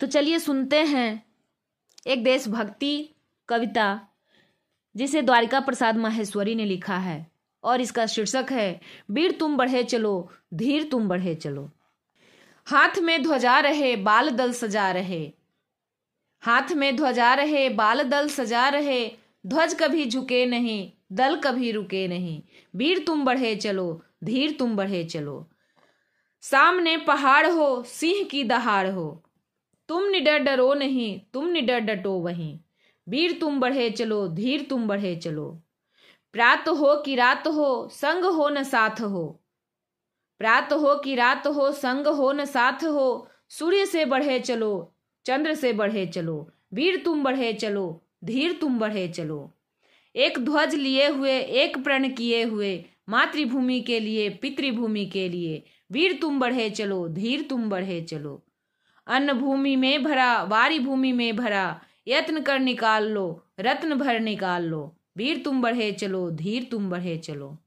तो चलिए सुनते हैं एक देशभक्ति कविता जिसे द्वारिका प्रसाद माहेश्वरी ने लिखा है और इसका शीर्षक है वीर तुम बढ़े चलो धीर तुम बढ़े चलो हाथ में ध्वजा रहे बाल दल सजा रहे हाथ में ध्वजा रहे बाल दल सजा रहे ध्वज कभी झुके नहीं दल कभी रुके नहीं वीर तुम बढ़े चलो धीर तुम बढ़े चलो सामने पहाड़ हो सिंह की दहाड़ हो तुम निडर डरो नहीं तुम निडर डटो वहीं वीर तुम बढ़े चलो धीर तुम बढ़े चलो प्रात हो कि रात हो संग हो न साथ हो प्रात हो कि रात हो संग हो न साथ हो सूर्य से बढ़े चलो चंद्र से बढ़े चलो वीर तुम बढ़े चलो धीर तुम बढ़े चलो एक ध्वज लिए हुए एक प्रण किए हुए मातृभूमि के लिए पितृभूमि के लिए वीर तुम बढ़े चलो धीर तुम बढ़े चलो अन्न भूमि में भरा वारी भूमि में भरा यत्न कर निकाल लो रत्न भर निकाल लो वीर तुम बढ़े चलो धीर तुम बढ़े चलो